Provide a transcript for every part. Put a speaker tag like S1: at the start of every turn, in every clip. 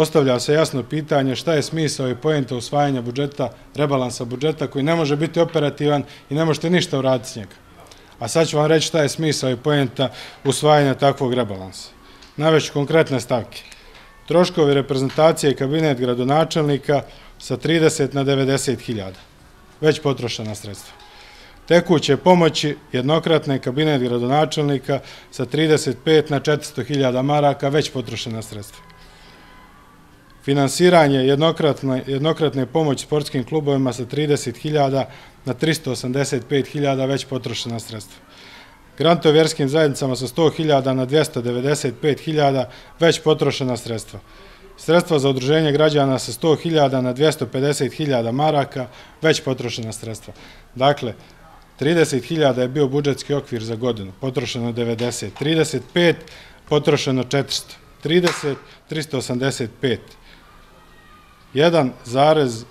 S1: postavlja se jasno pitanje šta je smisao i pojenta usvajanja budžeta, rebalansa budžeta koji ne može biti operativan i ne možete ništa uraditi s njega. A sad ću vam reći šta je smisao i pojenta usvajanja takvog rebalansa. Najveći konkretne stavke. Troškovi reprezentacije kabinet gradonačelnika sa 30 na 90 hiljada. Već potrošena sredstva. Tekuće pomoći jednokratne kabinet gradonačelnika sa 35 na 400 hiljada maraka, već potrošena sredstva finansiranje jednokratne pomoći sportskim klubovima sa 30.000 na 385.000 već potrošena sredstva. Granto vjerskim zajednicama sa 100.000 na 295.000 već potrošena sredstva. Sredstva za odruženje građana sa 100.000 na 250.000 maraka već potrošena sredstva. Dakle, 30.000 je bio budžetski okvir za godinu, potrošeno 90. 35, potrošeno 400. 30, 385. 1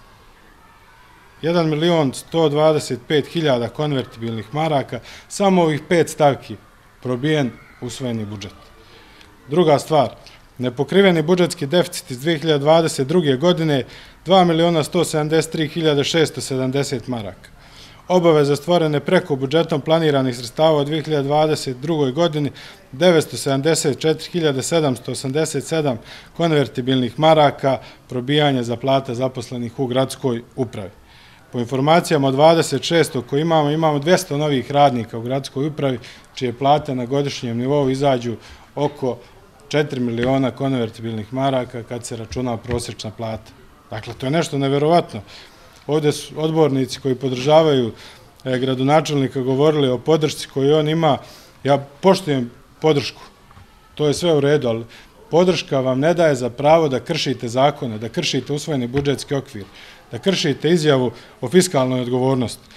S1: milion 125 konvertibilnih maraka, samo ovih pet stavki probijen usvojeni budžet. Druga stvar, nepokriveni budžetski deficit iz 2022. godine 2.173.670 maraka obaveze stvorene preko budžetom planiranih sredstava u 2022. godini 974.787 konvertibilnih maraka probijanja za plate zaposlenih u gradskoj upravi. Po informacijama od 26. koji imamo, imamo 200 novih radnika u gradskoj upravi, čije plate na godišnjem nivou izađu oko 4 miliona konvertibilnih maraka kad se računa prosječna plata. Dakle, to je nešto neverovatno ovde su odbornici koji podržavaju e, gradonačelnika govorili o podršci koju on ima, ja poštujem podršku, to je sve u redu, ali podrška vam ne daje za pravo da kršite zakone, da kršite usvojeni budžetski okvir, da kršite izjavu o fiskalnoj odgovornosti.